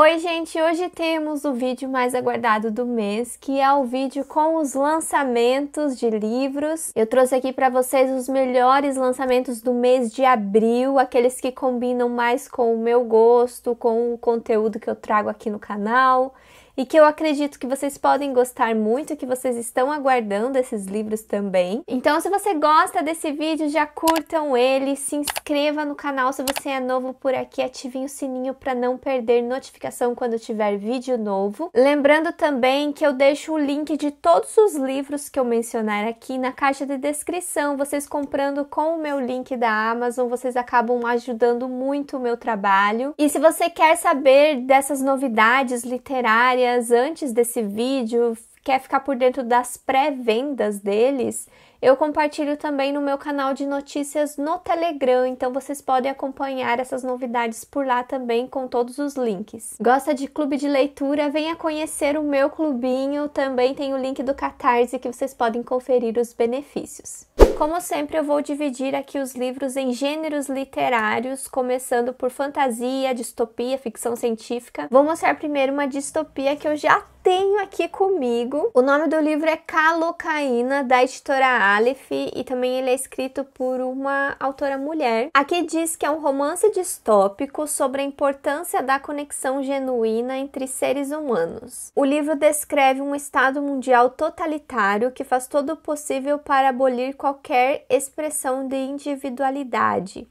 Oi, gente! Hoje temos o vídeo mais aguardado do mês, que é o vídeo com os lançamentos de livros. Eu trouxe aqui para vocês os melhores lançamentos do mês de abril, aqueles que combinam mais com o meu gosto, com o conteúdo que eu trago aqui no canal e que eu acredito que vocês podem gostar muito, que vocês estão aguardando esses livros também. Então, se você gosta desse vídeo, já curtam ele, se inscreva no canal se você é novo por aqui, ativem o sininho para não perder notificação quando tiver vídeo novo. Lembrando também que eu deixo o link de todos os livros que eu mencionar aqui na caixa de descrição. Vocês comprando com o meu link da Amazon, vocês acabam ajudando muito o meu trabalho. E se você quer saber dessas novidades literárias, antes desse vídeo, quer ficar por dentro das pré-vendas deles, eu compartilho também no meu canal de notícias no Telegram, então vocês podem acompanhar essas novidades por lá também com todos os links. Gosta de clube de leitura? Venha conhecer o meu clubinho, também tem o link do Catarse que vocês podem conferir os benefícios. Como sempre, eu vou dividir aqui os livros em gêneros literários, começando por fantasia, distopia, ficção científica. Vou mostrar primeiro uma distopia que eu já tenho aqui comigo. O nome do livro é Calocaína, da editora Aleph, e também ele é escrito por uma autora mulher. Aqui diz que é um romance distópico sobre a importância da conexão genuína entre seres humanos. O livro descreve um Estado mundial totalitário que faz todo o possível para abolir qualquer expressão de individualidade,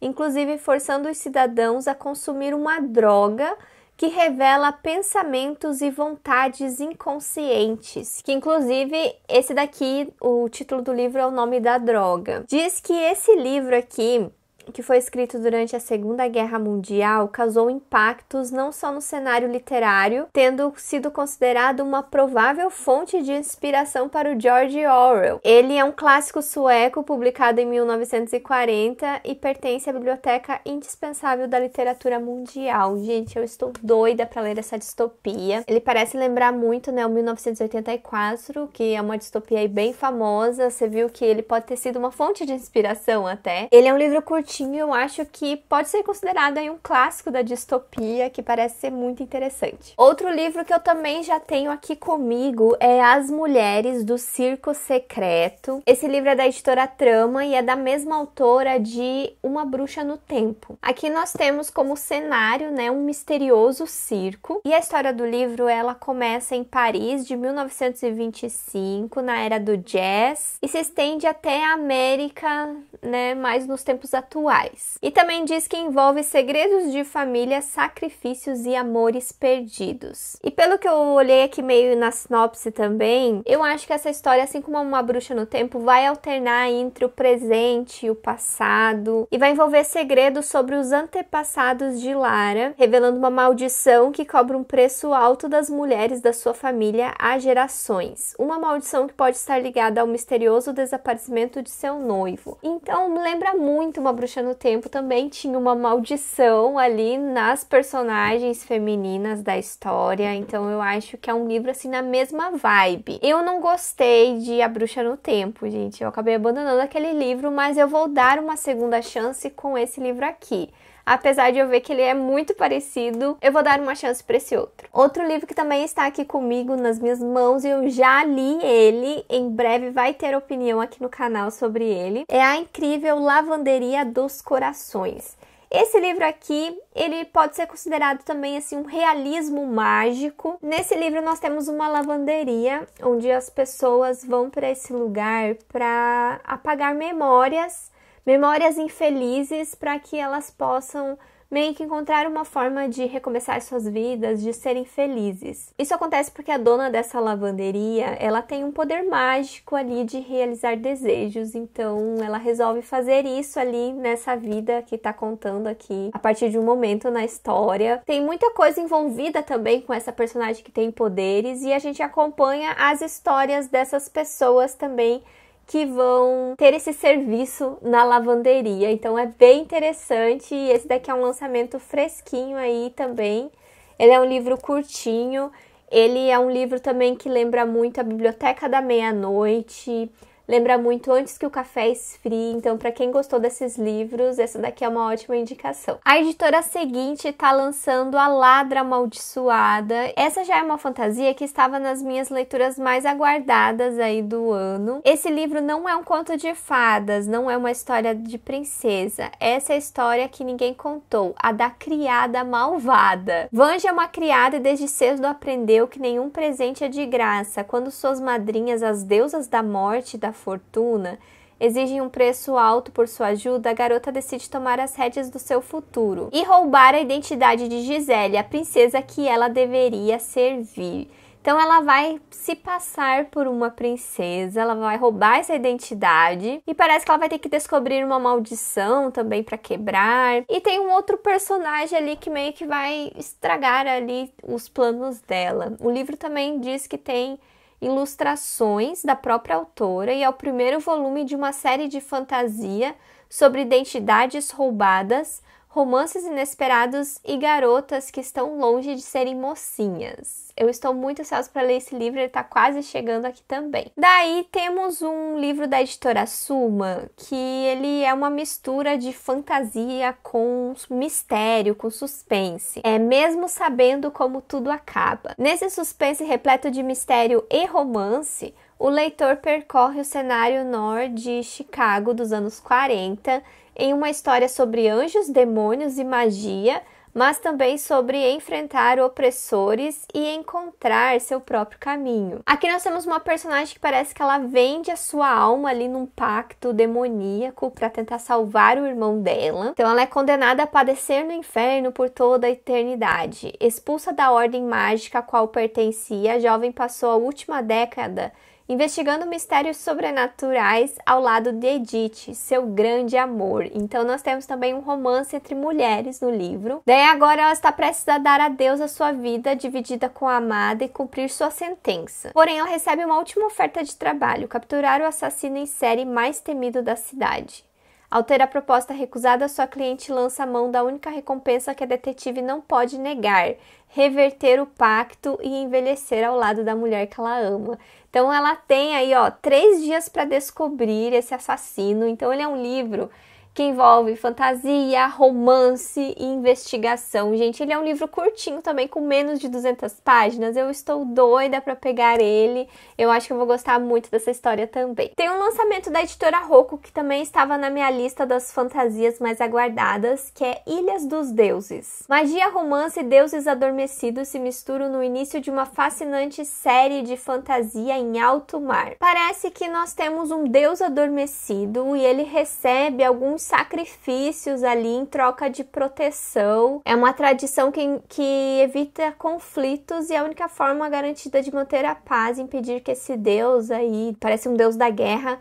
inclusive forçando os cidadãos a consumir uma droga que revela pensamentos e vontades inconscientes. Que inclusive esse daqui, o título do livro é o nome da droga. Diz que esse livro aqui que foi escrito durante a Segunda Guerra Mundial causou impactos não só no cenário literário, tendo sido considerado uma provável fonte de inspiração para o George Orwell. Ele é um clássico sueco publicado em 1940 e pertence à biblioteca indispensável da literatura mundial. Gente, eu estou doida para ler essa distopia. Ele parece lembrar muito, né, o 1984, que é uma distopia bem famosa. Você viu que ele pode ter sido uma fonte de inspiração até. Ele é um livro curtinho eu acho que pode ser considerado aí um clássico da distopia que parece ser muito interessante. Outro livro que eu também já tenho aqui comigo é As Mulheres do Circo Secreto. Esse livro é da editora Trama e é da mesma autora de Uma Bruxa no Tempo. Aqui nós temos como cenário, né, um misterioso circo. E a história do livro, ela começa em Paris de 1925, na era do jazz, e se estende até a América, né, mais nos tempos atuais rituais. E também diz que envolve segredos de família, sacrifícios e amores perdidos. E pelo que eu olhei aqui meio na sinopse também, eu acho que essa história, assim como uma bruxa no tempo, vai alternar entre o presente e o passado e vai envolver segredos sobre os antepassados de Lara, revelando uma maldição que cobra um preço alto das mulheres da sua família há gerações. Uma maldição que pode estar ligada ao misterioso desaparecimento de seu noivo. Então lembra muito uma bruxa no tempo também tinha uma maldição ali nas personagens femininas da história, então eu acho que é um livro assim na mesma vibe. Eu não gostei de A Bruxa no Tempo, gente. Eu acabei abandonando aquele livro, mas eu vou dar uma segunda chance com esse livro aqui apesar de eu ver que ele é muito parecido, eu vou dar uma chance para esse outro. Outro livro que também está aqui comigo nas minhas mãos, e eu já li ele, em breve vai ter opinião aqui no canal sobre ele, é a incrível Lavanderia dos Corações. Esse livro aqui, ele pode ser considerado também assim um realismo mágico. Nesse livro nós temos uma lavanderia onde as pessoas vão para esse lugar para apagar memórias memórias infelizes para que elas possam meio que encontrar uma forma de recomeçar suas vidas, de serem felizes. Isso acontece porque a dona dessa lavanderia, ela tem um poder mágico ali de realizar desejos, então ela resolve fazer isso ali nessa vida que tá contando aqui, a partir de um momento na história. Tem muita coisa envolvida também com essa personagem que tem poderes e a gente acompanha as histórias dessas pessoas também que vão ter esse serviço na lavanderia. Então é bem interessante. Esse daqui é um lançamento fresquinho aí também. Ele é um livro curtinho. Ele é um livro também que lembra muito a Biblioteca da Meia-Noite lembra muito antes que o café esfrie, então para quem gostou desses livros, essa daqui é uma ótima indicação. A editora seguinte está lançando A Ladra Amaldiçoada. Essa já é uma fantasia que estava nas minhas leituras mais aguardadas aí do ano. Esse livro não é um conto de fadas, não é uma história de princesa. Essa é a história que ninguém contou, a da criada malvada. Vanja é uma criada e desde cedo aprendeu que nenhum presente é de graça. Quando suas madrinhas, as deusas da morte, da fortuna exigem um preço alto por sua ajuda, a garota decide tomar as rédeas do seu futuro e roubar a identidade de Gisele, a princesa que ela deveria servir. Então ela vai se passar por uma princesa, ela vai roubar essa identidade e parece que ela vai ter que descobrir uma maldição também para quebrar. E tem um outro personagem ali que meio que vai estragar ali os planos dela. O livro também diz que tem ilustrações da própria autora e é o primeiro volume de uma série de fantasia sobre identidades roubadas romances inesperados e garotas que estão longe de serem mocinhas. Eu estou muito ansiosa para ler esse livro, ele está quase chegando aqui também. Daí temos um livro da editora Suma, que ele é uma mistura de fantasia com mistério, com suspense. É mesmo sabendo como tudo acaba. Nesse suspense repleto de mistério e romance, o leitor percorre o cenário norte de Chicago dos anos 40 em uma história sobre anjos, demônios e magia, mas também sobre enfrentar opressores e encontrar seu próprio caminho. Aqui nós temos uma personagem que parece que ela vende a sua alma ali num pacto demoníaco para tentar salvar o irmão dela. Então ela é condenada a padecer no inferno por toda a eternidade. Expulsa da ordem mágica a qual pertencia, a jovem passou a última década investigando mistérios sobrenaturais ao lado de Edith, seu grande amor. Então nós temos também um romance entre mulheres no livro. Daí agora ela está prestes a dar adeus à sua vida dividida com a amada e cumprir sua sentença. Porém ela recebe uma última oferta de trabalho, capturar o assassino em série mais temido da cidade. Ao ter a proposta recusada, sua cliente lança a mão da única recompensa que a detetive não pode negar: reverter o pacto e envelhecer ao lado da mulher que ela ama. Então ela tem aí, ó, três dias para descobrir esse assassino. Então ele é um livro que envolve fantasia, romance e investigação. Gente, ele é um livro curtinho também, com menos de 200 páginas. Eu estou doida para pegar ele. Eu acho que eu vou gostar muito dessa história também. Tem um lançamento da editora Rocco, que também estava na minha lista das fantasias mais aguardadas, que é Ilhas dos Deuses. Magia, romance e deuses adormecidos se misturam no início de uma fascinante série de fantasia em alto mar. Parece que nós temos um deus adormecido e ele recebe alguns sacrifícios ali em troca de proteção. É uma tradição que, que evita conflitos e é a única forma garantida de manter a paz, impedir que esse deus aí, parece um deus da guerra,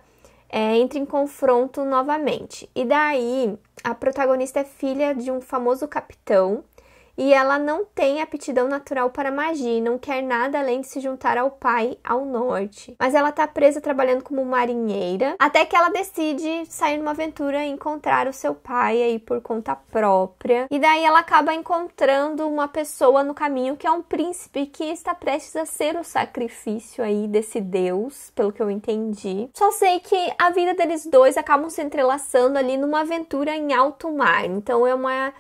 é, em confronto novamente. E daí, a protagonista é filha de um famoso capitão e ela não tem aptidão natural para magia, não quer nada além de se juntar ao pai ao norte. Mas ela tá presa trabalhando como marinheira, até que ela decide sair numa aventura e encontrar o seu pai aí por conta própria. E daí ela acaba encontrando uma pessoa no caminho que é um príncipe que está prestes a ser o sacrifício aí desse deus, pelo que eu entendi. Só sei que a vida deles dois acabam se entrelaçando ali numa aventura em alto mar. Então é uma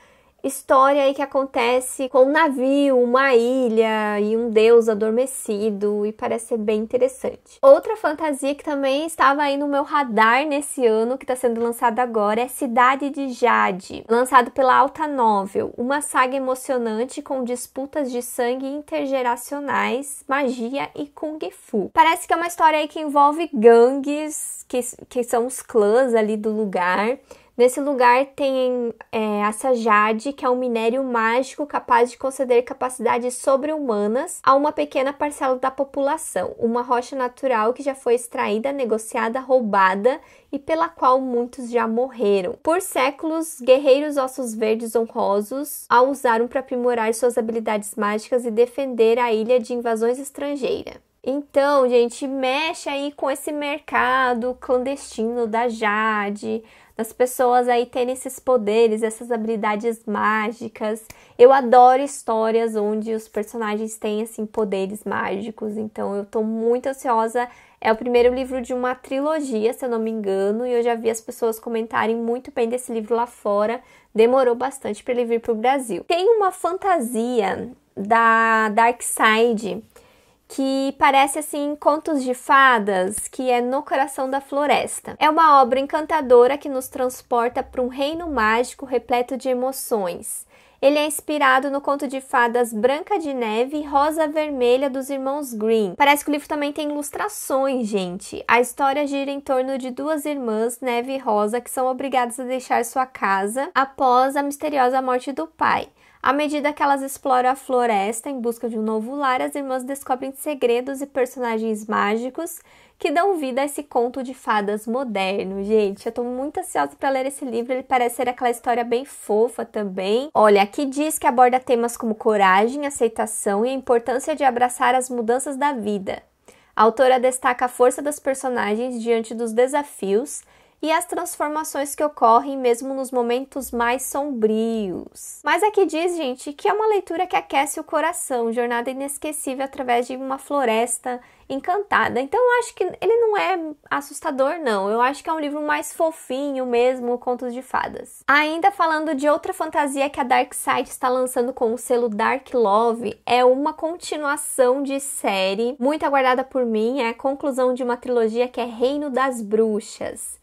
história aí que acontece com um navio, uma ilha e um deus adormecido e parece ser bem interessante. Outra fantasia que também estava aí no meu radar nesse ano, que está sendo lançada agora, é Cidade de Jade, lançado pela Alta Novel, uma saga emocionante com disputas de sangue intergeracionais, magia e kung fu. Parece que é uma história aí que envolve gangues, que, que são os clãs ali do lugar, Nesse lugar tem é, jade que é um minério mágico capaz de conceder capacidades sobre-humanas a uma pequena parcela da população, uma rocha natural que já foi extraída, negociada, roubada e pela qual muitos já morreram. Por séculos, guerreiros ossos verdes honrosos a usaram para aprimorar suas habilidades mágicas e defender a ilha de invasões estrangeiras. Então, gente, mexe aí com esse mercado clandestino da Jade, das pessoas aí terem esses poderes, essas habilidades mágicas. Eu adoro histórias onde os personagens têm assim poderes mágicos, então eu tô muito ansiosa. É o primeiro livro de uma trilogia, se eu não me engano, e eu já vi as pessoas comentarem muito bem desse livro lá fora. Demorou bastante para ele vir pro Brasil. Tem uma fantasia da Dark Side que parece assim contos de fadas, que é No Coração da Floresta. É uma obra encantadora que nos transporta para um reino mágico repleto de emoções. Ele é inspirado no conto de fadas Branca de Neve e Rosa Vermelha dos irmãos Green. Parece que o livro também tem ilustrações, gente. A história gira em torno de duas irmãs, Neve e Rosa, que são obrigadas a deixar sua casa após a misteriosa morte do pai. À medida que elas exploram a floresta em busca de um novo lar, as irmãs descobrem segredos e personagens mágicos que dão vida a esse conto de fadas moderno. Gente, eu tô muito ansiosa para ler esse livro, ele parece ser aquela história bem fofa também. Olha, aqui diz que aborda temas como coragem, aceitação e a importância de abraçar as mudanças da vida. A autora destaca a força das personagens diante dos desafios e as transformações que ocorrem mesmo nos momentos mais sombrios. Mas aqui diz, gente, que é uma leitura que aquece o coração, jornada inesquecível através de uma floresta encantada. Então eu acho que ele não é assustador, não. Eu acho que é um livro mais fofinho mesmo, Contos de Fadas. Ainda falando de outra fantasia que a Dark Side está lançando com o selo Dark Love, é uma continuação de série muito aguardada por mim, é a conclusão de uma trilogia que é Reino das Bruxas.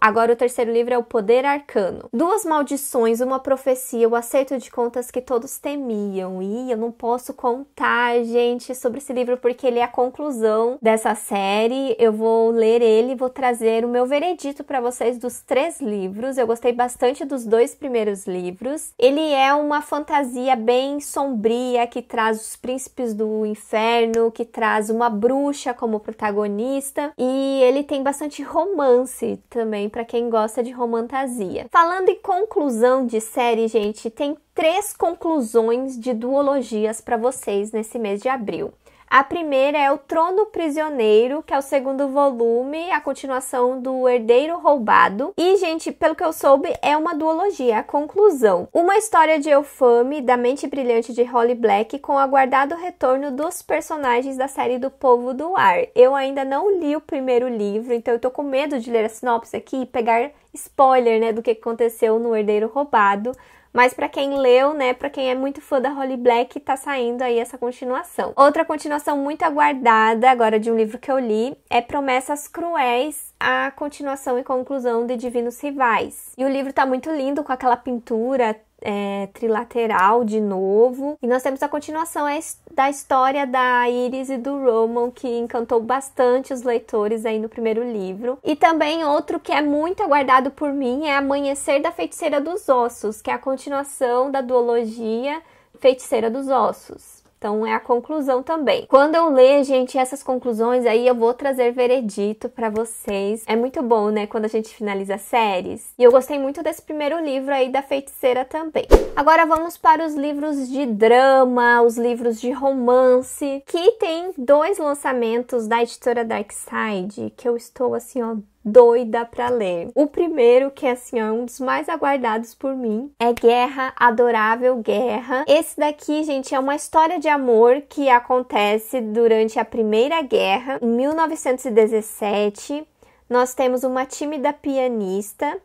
Agora o terceiro livro é o Poder Arcano. Duas maldições, uma profecia, o acerto de contas que todos temiam. E eu não posso contar, gente, sobre esse livro porque ele é a conclusão dessa série. Eu vou ler ele, vou trazer o meu veredito para vocês dos três livros. Eu gostei bastante dos dois primeiros livros. Ele é uma fantasia bem sombria que traz os príncipes do inferno, que traz uma bruxa como protagonista e ele tem bastante romance também também para quem gosta de romantasia. Falando em conclusão de série, gente, tem três conclusões de duologias para vocês nesse mês de abril. A primeira é O Trono Prisioneiro, que é o segundo volume, a continuação do Herdeiro Roubado. E, gente, pelo que eu soube, é uma duologia, a conclusão. Uma história de Eufame, da mente brilhante de Holly Black, com o aguardado retorno dos personagens da série do Povo do Ar. Eu ainda não li o primeiro livro, então eu tô com medo de ler a sinopse aqui e pegar spoiler, né, do que aconteceu no Herdeiro Roubado mas para quem leu, né, para quem é muito fã da Holly Black, tá saindo aí essa continuação. Outra continuação muito aguardada, agora de um livro que eu li, é Promessas Cruéis, a continuação e conclusão de Divinos Rivais. E o livro tá muito lindo com aquela pintura é, trilateral de novo. E nós temos a continuação é da história da Iris e do Roman, que encantou bastante os leitores aí no primeiro livro. E também outro que é muito aguardado por mim é Amanhecer da Feiticeira dos Ossos, que é a continuação da duologia Feiticeira dos Ossos. Então é a conclusão também. Quando eu ler, gente, essas conclusões aí eu vou trazer veredito para vocês. É muito bom, né, quando a gente finaliza séries. E eu gostei muito desse primeiro livro aí da Feiticeira também. Agora vamos para os livros de drama, os livros de romance, que tem dois lançamentos da editora Darkside que eu estou assim, ó, doida para ler. O primeiro, que é, assim é um dos mais aguardados por mim, é Guerra, Adorável Guerra. Esse daqui, gente, é uma história de amor que acontece durante a Primeira Guerra, em 1917. Nós temos uma tímida pianista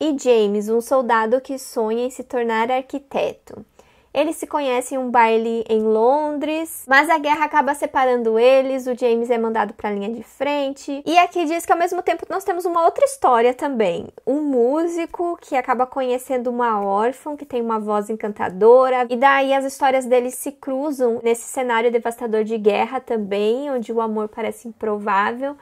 e James, um soldado que sonha em se tornar arquiteto. Eles se conhecem em um baile em Londres, mas a guerra acaba separando eles, o James é mandado para a linha de frente. E aqui diz que ao mesmo tempo nós temos uma outra história também, um músico que acaba conhecendo uma órfã que tem uma voz encantadora e daí as histórias deles se cruzam nesse cenário devastador de guerra também, onde o amor parece improvável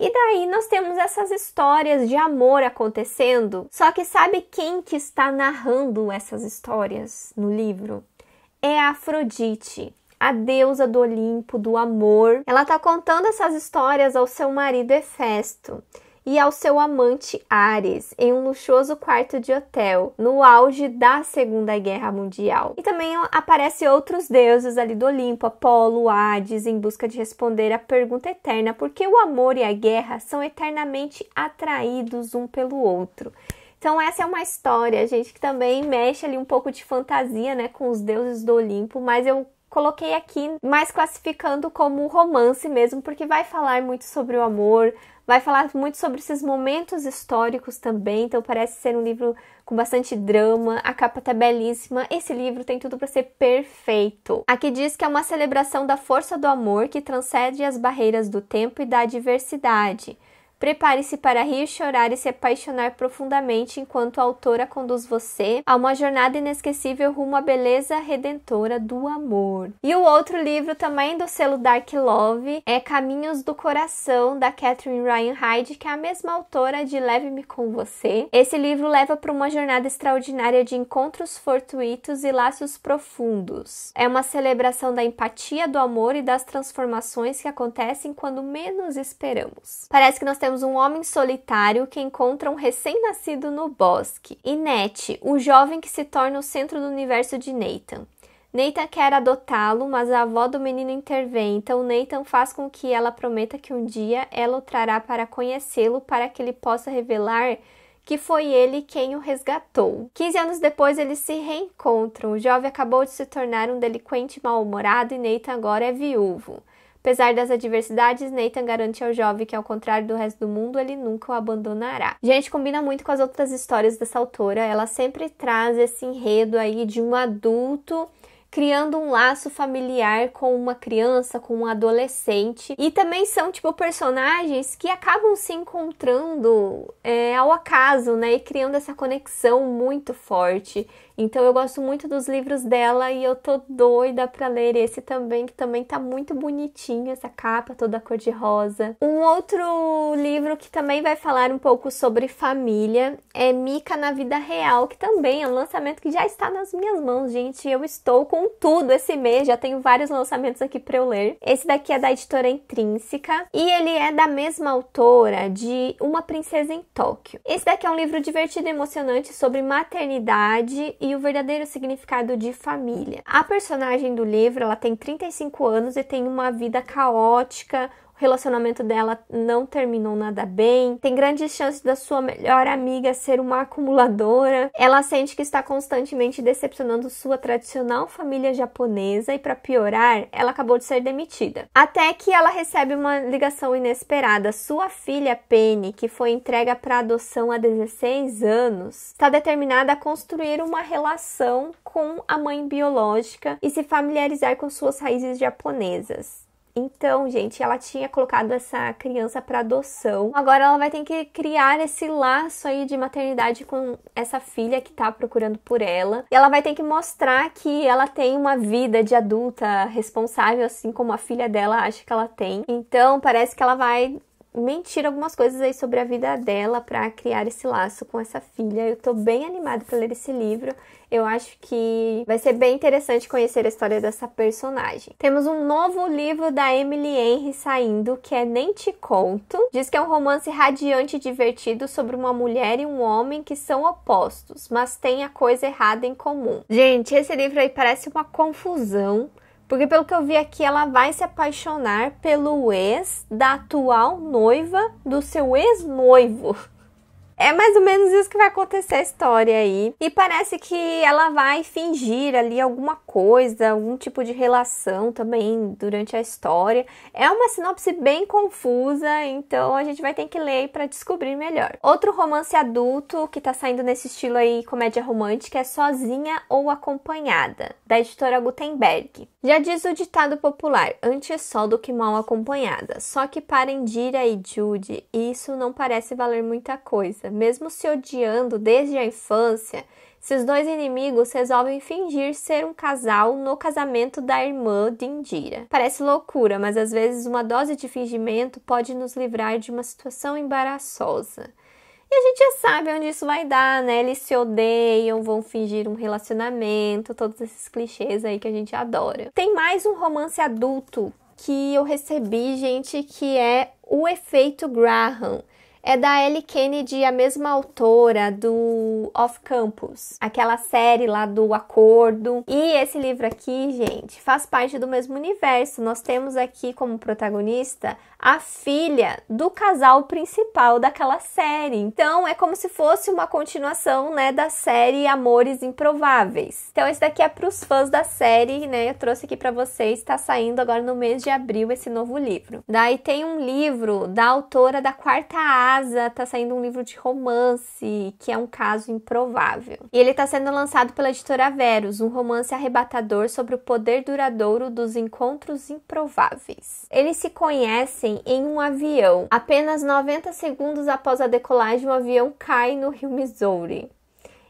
e daí nós temos essas histórias de amor acontecendo. Só que sabe quem que está narrando essas histórias no livro? É a Afrodite, a deusa do Olimpo, do amor. Ela está contando essas histórias ao seu marido Hefesto e ao seu amante Ares em um luxuoso quarto de hotel no auge da Segunda Guerra Mundial. E também aparecem outros deuses ali do Olimpo, Apolo, Hades, em busca de responder a pergunta eterna por que o amor e a guerra são eternamente atraídos um pelo outro. Então essa é uma história, gente, que também mexe ali um pouco de fantasia, né, com os deuses do Olimpo, mas eu coloquei aqui mais classificando como romance mesmo, porque vai falar muito sobre o amor, Vai falar muito sobre esses momentos históricos também, então parece ser um livro com bastante drama. A capa tá belíssima. Esse livro tem tudo para ser perfeito. Aqui diz que é uma celebração da força do amor que transcende as barreiras do tempo e da diversidade. Prepare-se para rir, chorar e se apaixonar profundamente enquanto a autora conduz você a uma jornada inesquecível rumo à beleza redentora do amor. E o outro livro também do selo Dark Love é Caminhos do Coração, da Catherine Ryan Hyde, que é a mesma autora de Leve-me com Você. Esse livro leva para uma jornada extraordinária de encontros fortuitos e laços profundos. É uma celebração da empatia, do amor e das transformações que acontecem quando menos esperamos. Parece que nós temos temos um homem solitário que encontra um recém-nascido no bosque. E Net, o jovem que se torna o centro do universo de Nathan. Nathan quer adotá-lo, mas a avó do menino intervém, então Nathan faz com que ela prometa que um dia ela o trará para conhecê-lo para que ele possa revelar que foi ele quem o resgatou. 15 anos depois, eles se reencontram. O jovem acabou de se tornar um delinquente mal-humorado e Nathan agora é viúvo. Apesar das adversidades, Nathan garante ao jovem que, ao contrário do resto do mundo, ele nunca o abandonará. Gente, combina muito com as outras histórias dessa autora. Ela sempre traz esse enredo aí de um adulto criando um laço familiar com uma criança, com um adolescente. E também são, tipo, personagens que acabam se encontrando é, ao acaso, né? E criando essa conexão muito forte. Então eu gosto muito dos livros dela e eu tô doida para ler esse também, que também tá muito bonitinho, essa capa toda cor de rosa. Um outro livro que também vai falar um pouco sobre família é Mica na Vida Real, que também é um lançamento que já está nas minhas mãos, gente. Eu estou com tudo esse mês, já tenho vários lançamentos aqui para eu ler. Esse daqui é da editora Intrínseca e ele é da mesma autora de Uma Princesa em Tóquio. Esse daqui é um livro divertido e emocionante sobre maternidade e e o verdadeiro significado de família. A personagem do livro, ela tem 35 anos e tem uma vida caótica, relacionamento dela não terminou nada bem, tem grandes chances da sua melhor amiga ser uma acumuladora. Ela sente que está constantemente decepcionando sua tradicional família japonesa e para piorar, ela acabou de ser demitida. Até que ela recebe uma ligação inesperada. Sua filha Penny, que foi entrega para adoção há 16 anos, está determinada a construir uma relação com a mãe biológica e se familiarizar com suas raízes japonesas. Então, gente, ela tinha colocado essa criança para adoção. Agora ela vai ter que criar esse laço aí de maternidade com essa filha que tá procurando por ela. E ela vai ter que mostrar que ela tem uma vida de adulta responsável, assim como a filha dela acha que ela tem. Então, parece que ela vai mentir algumas coisas aí sobre a vida dela para criar esse laço com essa filha. Eu tô bem animada para ler esse livro. Eu acho que vai ser bem interessante conhecer a história dessa personagem. Temos um novo livro da Emily Henry saindo, que é Nem Te Conto. Diz que é um romance radiante e divertido sobre uma mulher e um homem que são opostos, mas têm a coisa errada em comum. Gente, esse livro aí parece uma confusão. Porque pelo que eu vi aqui, ela vai se apaixonar pelo ex da atual noiva do seu ex-noivo. É mais ou menos isso que vai acontecer a história aí. E parece que ela vai fingir ali alguma coisa, algum tipo de relação também durante a história. É uma sinopse bem confusa, então a gente vai ter que ler para descobrir melhor. Outro romance adulto que tá saindo nesse estilo aí, comédia romântica, é Sozinha ou Acompanhada, da editora Gutenberg. Já diz o ditado popular: antes só do que mal acompanhada. Só que para Indira e Jude, isso não parece valer muita coisa mesmo se odiando desde a infância, esses dois inimigos resolvem fingir ser um casal no casamento da irmã de Indira. Parece loucura, mas às vezes uma dose de fingimento pode nos livrar de uma situação embaraçosa. E a gente já sabe onde isso vai dar, né? Eles se odeiam, vão fingir um relacionamento, todos esses clichês aí que a gente adora. Tem mais um romance adulto que eu recebi, gente, que é O Efeito Graham é da Ellie Kennedy, a mesma autora do Off Campus, aquela série lá do Acordo. E esse livro aqui, gente, faz parte do mesmo universo. Nós temos aqui como protagonista a filha do casal principal daquela série. Então é como se fosse uma continuação, né, da série Amores Improváveis. Então esse daqui é para os fãs da série, né? Eu trouxe aqui para vocês. Está saindo agora no mês de abril esse novo livro. Daí tem um livro da autora da Quarta A. Casa tá saindo um livro de romance, que é um caso improvável. E ele tá sendo lançado pela editora Verus, um romance arrebatador sobre o poder duradouro dos encontros improváveis. Eles se conhecem em um avião. Apenas 90 segundos após a decolagem, um avião cai no rio Missouri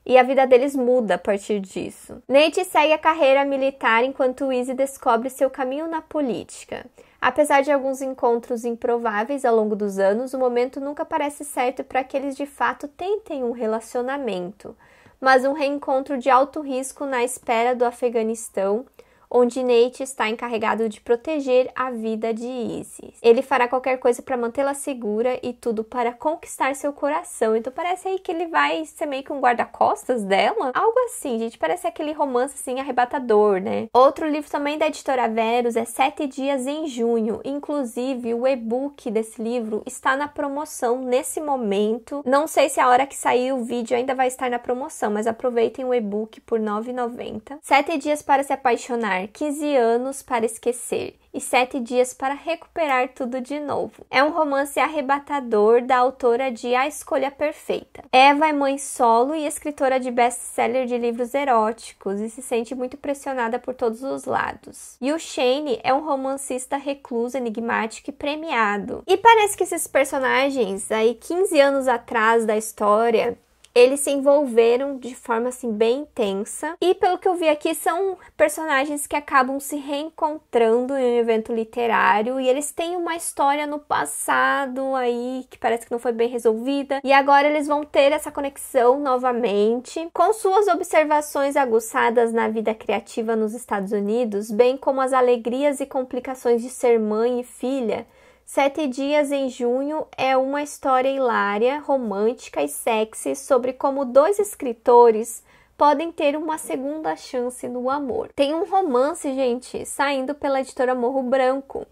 e a vida deles muda a partir disso. Nate segue a carreira militar enquanto Izzy descobre seu caminho na política. Apesar de alguns encontros improváveis ao longo dos anos, o momento nunca parece certo para que eles de fato tentem um relacionamento. Mas um reencontro de alto risco na espera do Afeganistão onde Nate está encarregado de proteger a vida de Isis. Ele fará qualquer coisa para mantê-la segura e tudo para conquistar seu coração. Então parece aí que ele vai ser meio que um guarda-costas dela, algo assim, gente, parece aquele romance assim arrebatador, né? Outro livro também da editora Verus é Sete Dias em Junho. Inclusive, o e-book desse livro está na promoção nesse momento. Não sei se a hora que sair o vídeo ainda vai estar na promoção, mas aproveitem o e-book por R$ 9,90. Sete dias para se apaixonar demorar 15 anos para esquecer e Sete Dias para Recuperar Tudo de Novo. É um romance arrebatador da autora de A Escolha Perfeita. Eva é mãe solo e escritora de best-seller de livros eróticos e se sente muito pressionada por todos os lados. E o Shane é um romancista recluso, enigmático e premiado. E parece que esses personagens, aí 15 anos atrás da história, eles se envolveram de forma assim bem intensa. E pelo que eu vi aqui, são personagens que acabam se reencontrando em um evento literário e eles têm uma história no passado aí que parece que não foi bem resolvida e agora eles vão ter essa conexão novamente com suas observações aguçadas na vida criativa nos Estados Unidos, bem como as alegrias e complicações de ser mãe e filha Sete Dias em Junho é uma história hilária, romântica e sexy sobre como dois escritores podem ter uma segunda chance no amor. Tem um romance, gente, saindo pela editora Morro Branco.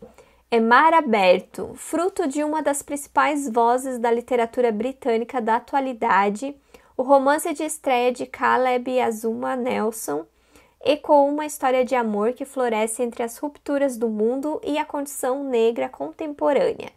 É Mar Aberto, fruto de uma das principais vozes da literatura britânica da atualidade. O romance é de estreia de Caleb e Azuma Nelson ecoou uma história de amor que floresce entre as rupturas do mundo e a condição negra contemporânea.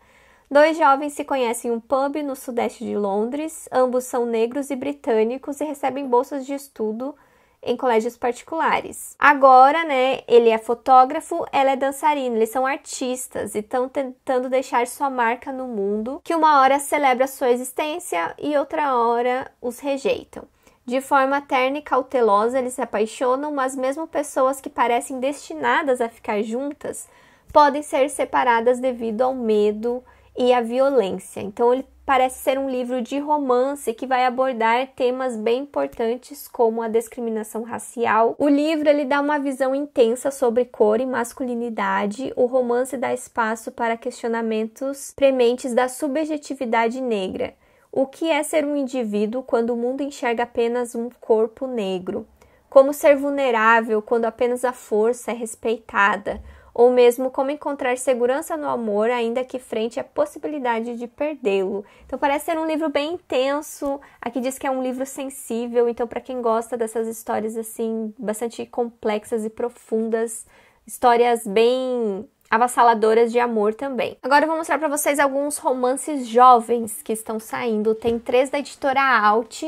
Dois jovens se conhecem em um pub no sudeste de Londres, ambos são negros e britânicos e recebem bolsas de estudo em colégios particulares. Agora, né, ele é fotógrafo, ela é dançarina, eles são artistas e estão tentando deixar sua marca no mundo, que uma hora celebra sua existência e outra hora os rejeitam. De forma terna e cautelosa, eles se apaixonam, mas mesmo pessoas que parecem destinadas a ficar juntas podem ser separadas devido ao medo e à violência. Então, ele parece ser um livro de romance que vai abordar temas bem importantes como a discriminação racial. O livro ele dá uma visão intensa sobre cor e masculinidade. O romance dá espaço para questionamentos prementes da subjetividade negra. O que é ser um indivíduo quando o mundo enxerga apenas um corpo negro? Como ser vulnerável quando apenas a força é respeitada? Ou mesmo como encontrar segurança no amor, ainda que frente à possibilidade de perdê-lo. Então, parece ser um livro bem intenso. Aqui diz que é um livro sensível, então, para quem gosta dessas histórias assim, bastante complexas e profundas, histórias bem avassaladoras de amor também. Agora eu vou mostrar para vocês alguns romances jovens que estão saindo. Tem três da editora Alt.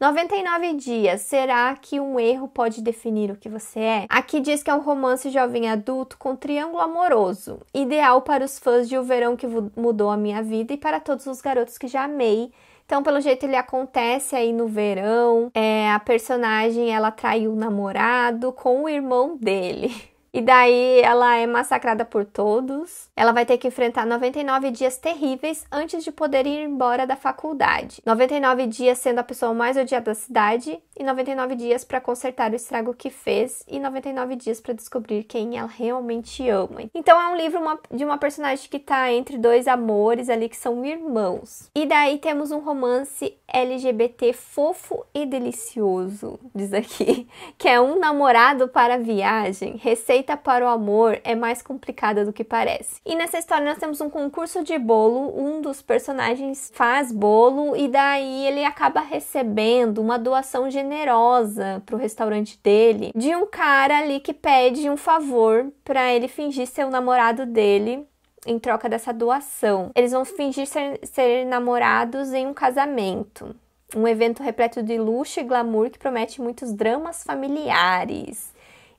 99 dias. Será que um erro pode definir o que você é? Aqui diz que é um romance jovem adulto com triângulo amoroso, ideal para os fãs de O Verão que mudou a minha vida e para todos os garotos que já amei. Então, pelo jeito, ele acontece aí no verão. É, a personagem ela traiu o namorado com o irmão dele. E daí ela é massacrada por todos. Ela vai ter que enfrentar 99 dias terríveis antes de poder ir embora da faculdade. 99 dias sendo a pessoa mais odiada da cidade e 99 dias para consertar o estrago que fez e 99 dias para descobrir quem ela realmente ama. Então é um livro uma, de uma personagem que tá entre dois amores ali que são irmãos. E daí temos um romance LGBT fofo e delicioso, diz aqui, que é um namorado para viagem, receita para o amor é mais complicada do que parece. E nessa história nós temos um concurso de bolo, um dos personagens faz bolo e daí ele acaba recebendo uma doação generosa para o restaurante dele de um cara ali que pede um favor para ele fingir ser o namorado dele em troca dessa doação. Eles vão fingir ser, ser, namorados em um casamento. Um evento repleto de luxo e glamour que promete muitos dramas familiares.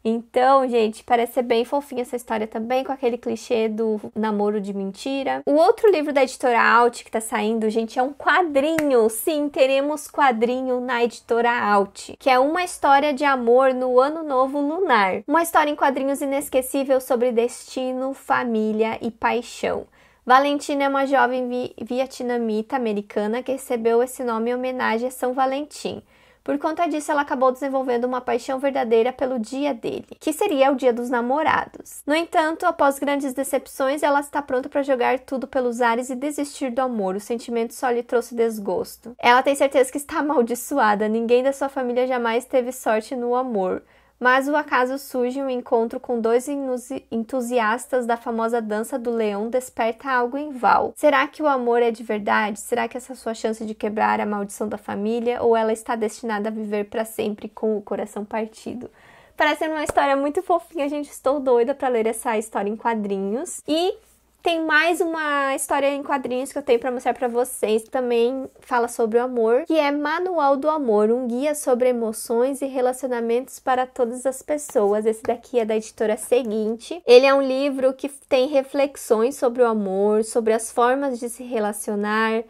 Então, gente, parece ser bem fofinha essa história também, com aquele clichê do namoro de mentira. O outro livro da editora Alt que tá saindo, gente, é um quadrinho. Sim, teremos quadrinho na editora Alt, que é uma história de amor no ano novo lunar. Uma história em quadrinhos inesquecível sobre destino, família e paixão. Valentina é uma jovem vi vietnamita americana que recebeu esse nome em homenagem a São Valentim. Por conta disso, ela acabou desenvolvendo uma paixão verdadeira pelo dia dele, que seria o dia dos namorados. No entanto, após grandes decepções, ela está pronta para jogar tudo pelos ares e desistir do amor. O sentimento só lhe trouxe desgosto. Ela tem certeza que está amaldiçoada, ninguém da sua família jamais teve sorte no amor. Mas o acaso surge um encontro com dois entusiastas da famosa dança do leão desperta algo em Val. Será que o amor é de verdade? Será que essa é sua chance de quebrar a maldição da família ou ela está destinada a viver para sempre com o coração partido? Parece uma história muito fofinha, gente. Estou doida para ler essa história em quadrinhos. E tem mais uma história em quadrinhos que eu tenho para mostrar para vocês, também fala sobre o amor, que é Manual do Amor, um guia sobre emoções e relacionamentos para todas as pessoas. Esse daqui é da editora Seguinte. Ele é um livro que tem reflexões sobre o amor, sobre as formas de se relacionar,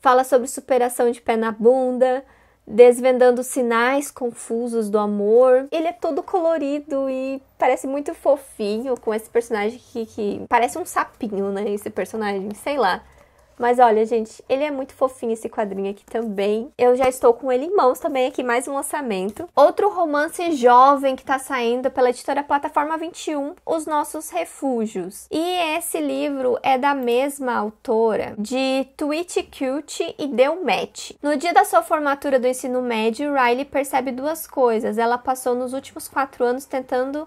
fala sobre superação de pé na bunda, desvendando sinais confusos do amor. Ele é todo colorido e parece muito fofinho com esse personagem que, que parece um sapinho, né? Esse personagem, sei lá. Mas olha, gente, ele é muito fofinho esse quadrinho aqui também. Eu já estou com ele em mãos também aqui, mais um lançamento. Outro romance jovem que está saindo pela editora Plataforma 21, Os Nossos Refúgios. E esse livro é da mesma autora de Tweet Cute e Deu Match. No dia da sua formatura do ensino médio, Riley percebe duas coisas. Ela passou nos últimos quatro anos tentando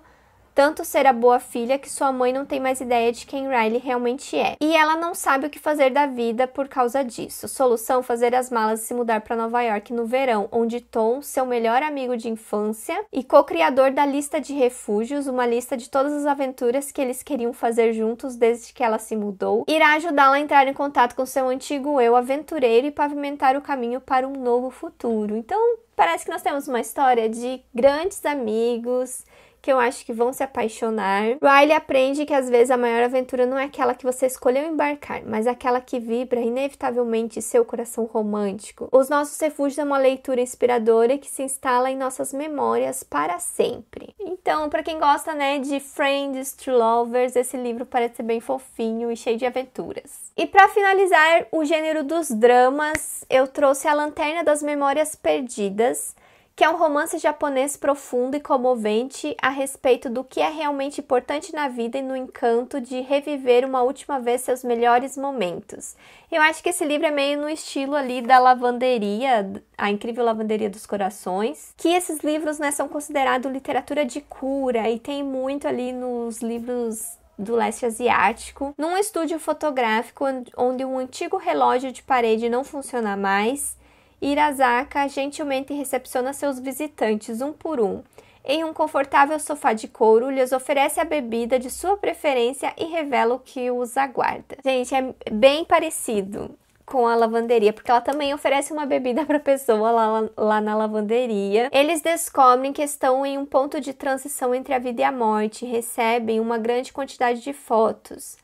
tanto ser a boa filha que sua mãe não tem mais ideia de quem Riley realmente é. E ela não sabe o que fazer da vida por causa disso. Solução: fazer as malas e se mudar para Nova York no verão, onde Tom, seu melhor amigo de infância e co-criador da lista de refúgios, uma lista de todas as aventuras que eles queriam fazer juntos desde que ela se mudou, irá ajudá-la a entrar em contato com seu antigo eu aventureiro e pavimentar o caminho para um novo futuro. Então, parece que nós temos uma história de grandes amigos que eu acho que vão se apaixonar. Riley aprende que às vezes a maior aventura não é aquela que você escolheu embarcar, mas aquela que vibra inevitavelmente seu coração romântico. Os Nossos Refúgios é uma leitura inspiradora que se instala em nossas memórias para sempre. Então, para quem gosta, né, de Friends to Lovers, esse livro parece ser bem fofinho e cheio de aventuras. E para finalizar o gênero dos dramas, eu trouxe A Lanterna das Memórias Perdidas que é um romance japonês profundo e comovente a respeito do que é realmente importante na vida e no encanto de reviver uma última vez seus melhores momentos. Eu acho que esse livro é meio no estilo ali da lavanderia, a incrível lavanderia dos corações, que esses livros né, são considerados literatura de cura e tem muito ali nos livros do leste asiático, num estúdio fotográfico onde um antigo relógio de parede não funciona mais Irazaka gentilmente recepciona seus visitantes um por um. Em um confortável sofá de couro, lhes oferece a bebida de sua preferência e revela o que os aguarda. Gente, é bem parecido com a lavanderia, porque ela também oferece uma bebida para a pessoa lá, lá na lavanderia. Eles descobrem que estão em um ponto de transição entre a vida e a morte, recebem uma grande quantidade de fotos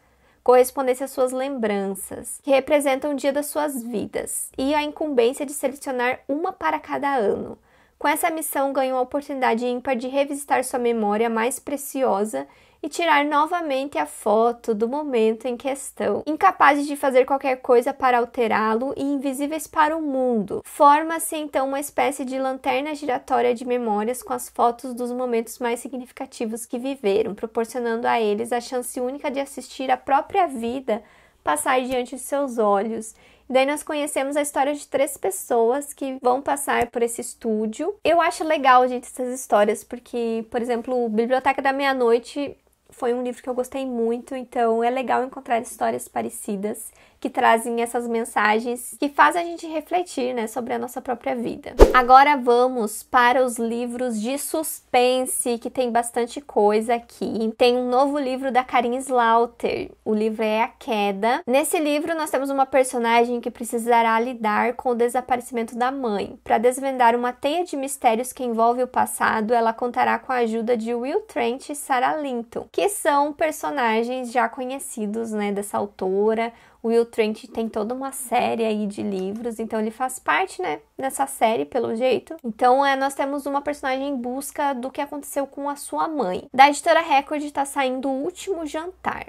correspondesse às suas lembranças, que representam o dia das suas vidas, e a incumbência de selecionar uma para cada ano. Com essa missão, ganhou a oportunidade ímpar de revisitar sua memória mais preciosa e tirar novamente a foto do momento em questão, incapazes de fazer qualquer coisa para alterá-lo e invisíveis para o mundo. Forma-se então uma espécie de lanterna giratória de memórias com as fotos dos momentos mais significativos que viveram, proporcionando a eles a chance única de assistir a própria vida passar diante de seus olhos Daí nós conhecemos a história de três pessoas que vão passar por esse estúdio. Eu acho legal, gente, essas histórias, porque, por exemplo, Biblioteca da Meia-Noite foi um livro que eu gostei muito, então é legal encontrar histórias parecidas que trazem essas mensagens que fazem a gente refletir, né, sobre a nossa própria vida. Agora vamos para os livros de suspense, que tem bastante coisa aqui. Tem um novo livro da Karin Slaughter. O livro é A Queda. Nesse livro nós temos uma personagem que precisará lidar com o desaparecimento da mãe. Para desvendar uma teia de mistérios que envolve o passado, ela contará com a ajuda de Will Trent e Sarah Linton, que são personagens já conhecidos, né, dessa autora. O Will Trent tem toda uma série aí de livros, então ele faz parte, né, dessa série, pelo jeito. Então, é, nós temos uma personagem em busca do que aconteceu com a sua mãe. Da editora Record está saindo O Último Jantar.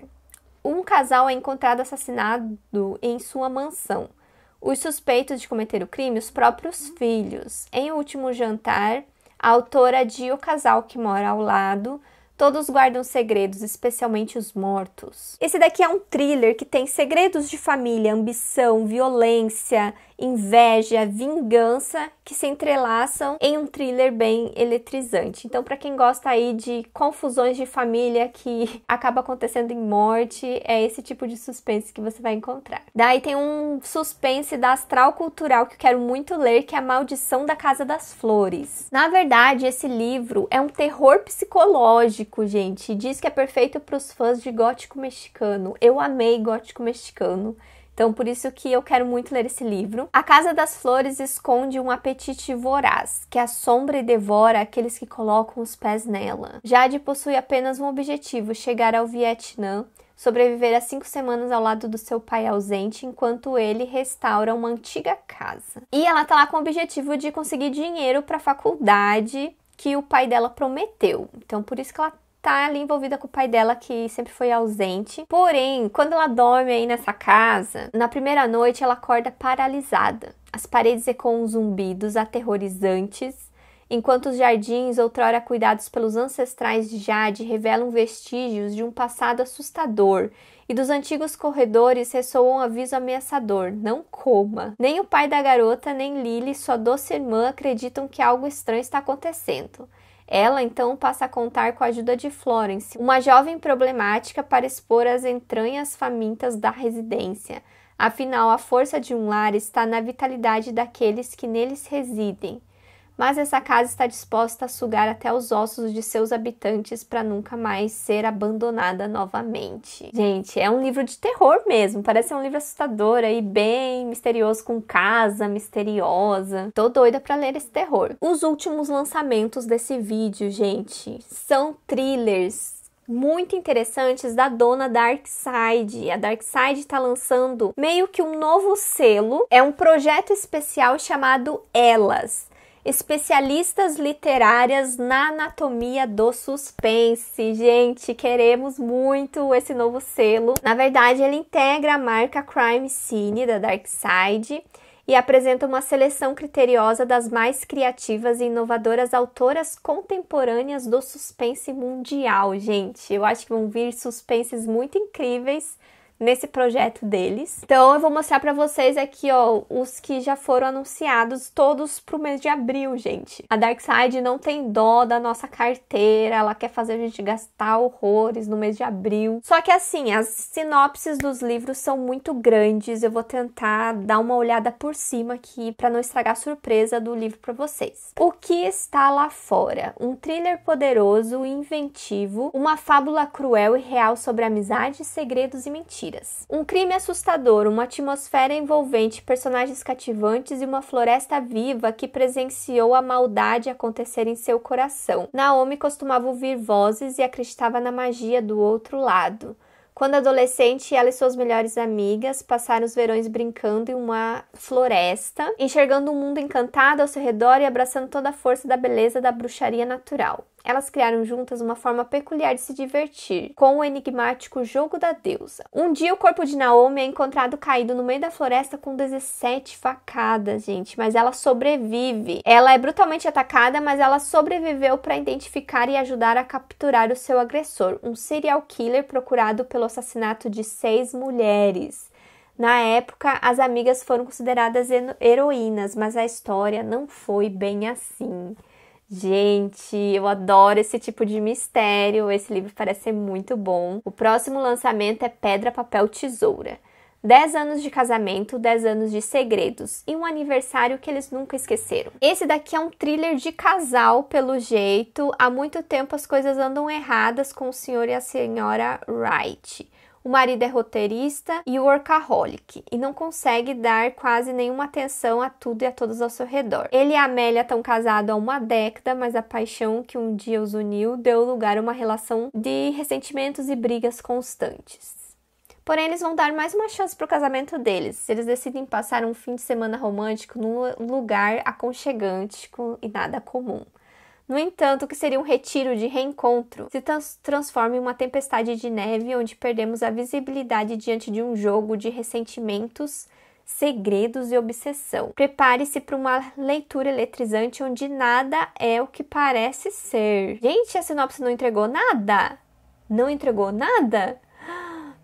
Um casal é encontrado assassinado em sua mansão. Os suspeitos de cometer o crime, os próprios filhos. Em O Último Jantar, a autora de O Casal que Mora ao Lado Todos guardam segredos, especialmente os mortos. Esse daqui é um thriller que tem segredos de família, ambição, violência, inveja, vingança que se entrelaçam em um thriller bem eletrizante. Então, para quem gosta aí de confusões de família que acaba acontecendo em morte, é esse tipo de suspense que você vai encontrar. Daí tem um suspense da astral cultural que eu quero muito ler, que é A Maldição da Casa das Flores. Na verdade, esse livro é um terror psicológico gótico, gente. Diz que é perfeito para os fãs de gótico mexicano. Eu amei gótico mexicano. Então, por isso que eu quero muito ler esse livro. A Casa das Flores esconde um apetite voraz, que assombra e devora aqueles que colocam os pés nela. Jade possui apenas um objetivo: chegar ao Vietnã, sobreviver a cinco semanas ao lado do seu pai ausente, enquanto ele restaura uma antiga casa. E ela tá lá com o objetivo de conseguir dinheiro para a faculdade que o pai dela prometeu. Então, por isso que ela tá ali envolvida com o pai dela que sempre foi ausente. Porém, quando ela dorme aí nessa casa, na primeira noite ela acorda paralisada. As paredes ecoam zumbidos aterrorizantes Enquanto os jardins, outrora cuidados pelos ancestrais de Jade, revelam vestígios de um passado assustador, e dos antigos corredores ressoa um aviso ameaçador: não coma. Nem o pai da garota, nem Lily, sua doce irmã, acreditam que algo estranho está acontecendo. Ela então passa a contar com a ajuda de Florence, uma jovem problemática, para expor as entranhas famintas da residência. Afinal, a força de um lar está na vitalidade daqueles que neles residem mas essa casa está disposta a sugar até os ossos de seus habitantes para nunca mais ser abandonada novamente. Gente, é um livro de terror mesmo, parece um livro assustador aí, bem misterioso com casa misteriosa. Tô doida para ler esse terror. Os últimos lançamentos desse vídeo, gente, são thrillers muito interessantes da dona Darkside. A Darkside está lançando meio que um novo selo, é um projeto especial chamado Elas especialistas literárias na anatomia do suspense. Gente, queremos muito esse novo selo. Na verdade, ele integra a marca Crime Scene da Dark Side e apresenta uma seleção criteriosa das mais criativas e inovadoras autoras contemporâneas do suspense mundial, gente. Eu acho que vão vir suspenses muito incríveis nesse projeto deles. Então eu vou mostrar para vocês aqui, ó, os que já foram anunciados todos pro mês de abril, gente. A Darkseid não tem dó da nossa carteira, ela quer fazer a gente gastar horrores no mês de abril. Só que assim, as sinopses dos livros são muito grandes, eu vou tentar dar uma olhada por cima aqui para não estragar a surpresa do livro para vocês. O que está lá fora? Um thriller poderoso e inventivo, uma fábula cruel e real sobre amizade, segredos e mentiras mentiras. Um crime assustador, uma atmosfera envolvente, personagens cativantes e uma floresta viva que presenciou a maldade acontecer em seu coração. Naomi costumava ouvir vozes e acreditava na magia do outro lado. Quando adolescente, ela e suas melhores amigas passaram os verões brincando em uma floresta, enxergando um mundo encantado ao seu redor e abraçando toda a força da beleza da bruxaria natural elas criaram juntas uma forma peculiar de se divertir, com o enigmático jogo da deusa. Um dia, o corpo de Naomi é encontrado caído no meio da floresta com 17 facadas, gente, mas ela sobrevive. Ela é brutalmente atacada, mas ela sobreviveu para identificar e ajudar a capturar o seu agressor, um serial killer procurado pelo assassinato de seis mulheres. Na época, as amigas foram consideradas heroínas, mas a história não foi bem assim. Gente, eu adoro esse tipo de mistério. Esse livro parece ser muito bom. O próximo lançamento é Pedra, Papel, Tesoura. 10 anos de casamento, 10 anos de segredos e um aniversário que eles nunca esqueceram. Esse daqui é um thriller de casal, pelo jeito. Há muito tempo as coisas andam erradas com o senhor e a senhora Wright. O marido é roteirista e workaholic e não consegue dar quase nenhuma atenção a tudo e a todos ao seu redor. Ele e a Amélia estão casados há uma década, mas a paixão que um dia os uniu deu lugar a uma relação de ressentimentos e brigas constantes. Porém, eles vão dar mais uma chance pro casamento deles. Eles decidem passar um fim de semana romântico num lugar aconchegante e nada comum. No entanto, o que seria um retiro de reencontro se transforma em uma tempestade de neve onde perdemos a visibilidade diante de um jogo de ressentimentos, segredos e obsessão. Prepare-se para uma leitura eletrizante onde nada é o que parece ser. Gente, a sinopse não entregou nada? Não entregou nada?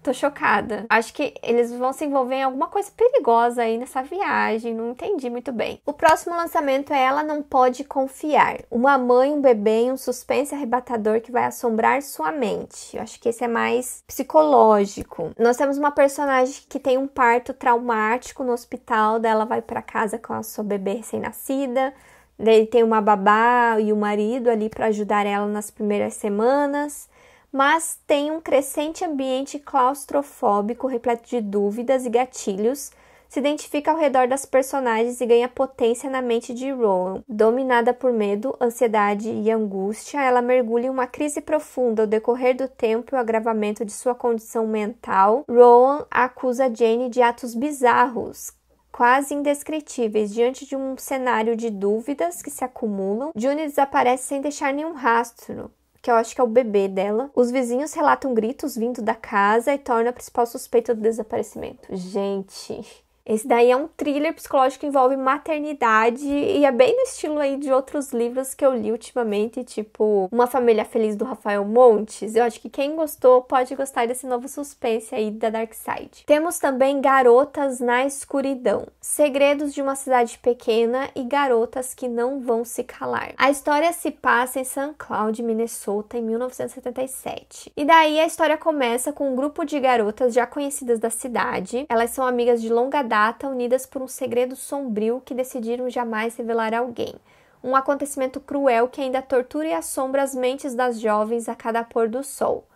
Tô chocada. Acho que eles vão se envolver em alguma coisa perigosa aí nessa viagem, não entendi muito bem. O próximo lançamento é Ela Não Pode Confiar. Uma mãe, um bebê, um suspense arrebatador que vai assombrar sua mente. Eu acho que esse é mais psicológico. Nós temos uma personagem que tem um parto traumático no hospital, dela vai para casa com a sua bebê recém-nascida. Daí tem uma babá e o marido ali para ajudar ela nas primeiras semanas mas tem um crescente ambiente claustrofóbico repleto de dúvidas e gatilhos. Se identifica ao redor das personagens e ganha potência na mente de Rowan. Dominada por medo, ansiedade e angústia, ela mergulha em uma crise profunda ao decorrer do tempo e o agravamento de sua condição mental. Rowan acusa Jane de atos bizarros, quase indescritíveis diante de um cenário de dúvidas que se acumulam. June desaparece sem deixar nenhum rastro, que eu acho que é o bebê dela. Os vizinhos relatam gritos vindo da casa e torna a principal suspeita do desaparecimento. Gente, esse daí é um thriller psicológico que envolve maternidade e é bem no estilo aí de outros livros que eu li ultimamente, tipo Uma Família Feliz do Rafael Montes. Eu acho que quem gostou pode gostar desse novo suspense aí da Dark Side. Temos também Garotas na Escuridão, Segredos de uma Cidade Pequena e Garotas que Não Vão Se Calar. A história se passa em St. Cloud, Minnesota, em 1977. E daí a história começa com um grupo de garotas já conhecidas da cidade. Elas são amigas de longa data data, unidas por um segredo sombrio que decidiram jamais revelar a alguém. Um acontecimento cruel que ainda tortura e assombra as mentes das jovens a cada pôr do sol.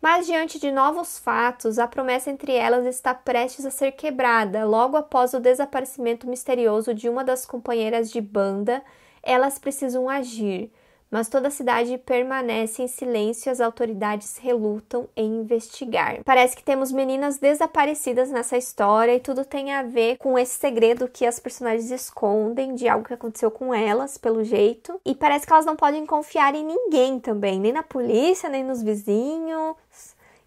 Mas diante de novos fatos, a promessa entre elas está prestes a ser quebrada. Logo após o desaparecimento misterioso de uma das companheiras de banda, elas precisam agir mas toda a cidade permanece em silêncio e as autoridades relutam em investigar. Parece que temos meninas desaparecidas nessa história e tudo tem a ver com esse segredo que as personagens escondem de algo que aconteceu com elas, pelo jeito. E parece que elas não podem confiar em ninguém também, nem na polícia, nem nos vizinhos,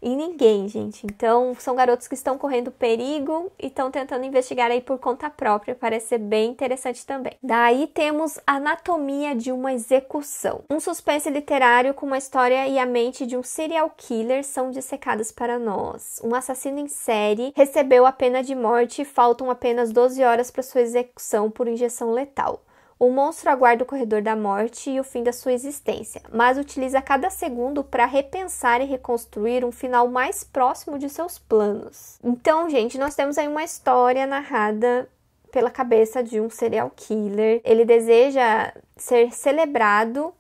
em ninguém, gente. Então, são garotos que estão correndo perigo e estão tentando investigar aí por conta própria. Parece ser bem interessante também. Daí temos Anatomia de uma Execução. Um suspense literário com uma história e a mente de um serial killer são dissecadas para nós. Um assassino em série recebeu a pena de morte e faltam apenas 12 horas para sua execução por injeção letal. O monstro aguarda o corredor da morte e o fim da sua existência, mas utiliza cada segundo para repensar e reconstruir um final mais próximo de seus planos. Então, gente, nós temos aí uma história narrada pela cabeça de um serial killer. Ele deseja ser celebrado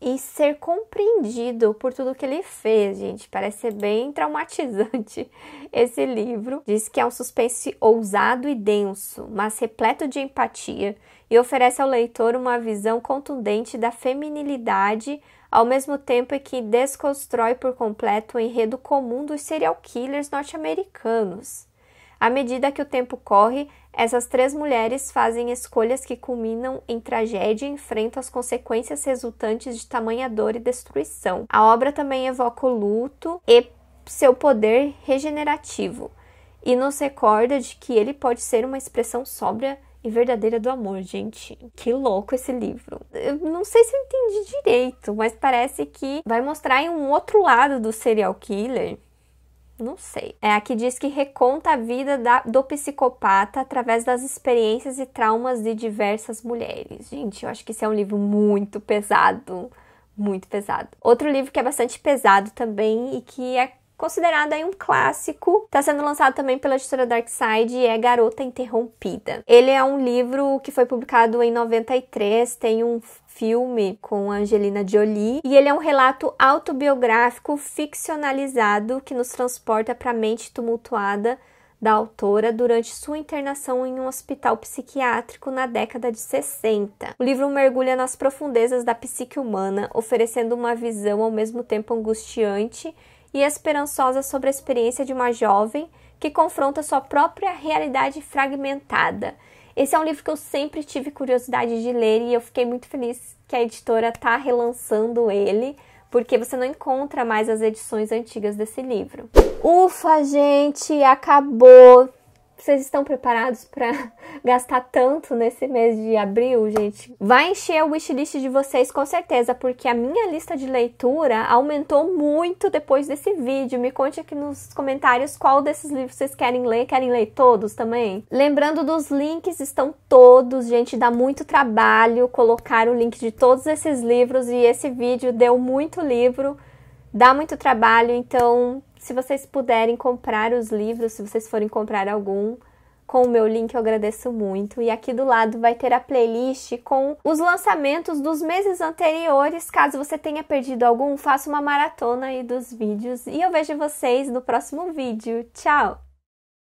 e ser compreendido por tudo que ele fez, gente. Parece ser bem traumatizante esse livro. Diz que é um suspense ousado e denso, mas repleto de empatia e oferece ao leitor uma visão contundente da feminilidade, ao mesmo tempo em que desconstrói por completo o enredo comum dos serial killers norte-americanos. À medida que o tempo corre, essas três mulheres fazem escolhas que culminam em tragédia e enfrentam as consequências resultantes de tamanha dor e destruição. A obra também evoca o luto e seu poder regenerativo, e nos recorda de que ele pode ser uma expressão sóbria e verdadeira do amor, gente. Que louco esse livro. Eu não sei se eu entendi direito, mas parece que vai mostrar um outro lado do serial killer. Não sei. É, aqui diz que reconta a vida da, do psicopata através das experiências e traumas de diversas mulheres. Gente, eu acho que esse é um livro muito pesado muito pesado. Outro livro que é bastante pesado também e que é considerado aí um clássico. Está sendo lançado também pela editora Darkside e é Garota Interrompida. Ele é um livro que foi publicado em 93, tem um filme com Angelina Jolie, e ele é um relato autobiográfico ficcionalizado que nos transporta para a mente tumultuada da autora durante sua internação em um hospital psiquiátrico na década de 60. O livro mergulha nas profundezas da psique humana, oferecendo uma visão ao mesmo tempo angustiante e esperançosa sobre a experiência de uma jovem que confronta sua própria realidade fragmentada. Esse é um livro que eu sempre tive curiosidade de ler e eu fiquei muito feliz que a editora está relançando ele, porque você não encontra mais as edições antigas desse livro. Ufa, gente, acabou! Vocês estão preparados para gastar tanto nesse mês de abril, gente? Vai encher a wishlist de vocês com certeza, porque a minha lista de leitura aumentou muito depois desse vídeo. Me conte aqui nos comentários qual desses livros vocês querem ler. Querem ler todos também? Lembrando dos links, estão todos, gente. Dá muito trabalho colocar o link de todos esses livros e esse vídeo deu muito livro. Dá muito trabalho, então se vocês puderem comprar os livros, se vocês forem comprar algum, com o meu link eu agradeço muito. E aqui do lado vai ter a playlist com os lançamentos dos meses anteriores. Caso você tenha perdido algum, faça uma maratona aí dos vídeos. E eu vejo vocês no próximo vídeo. Tchau!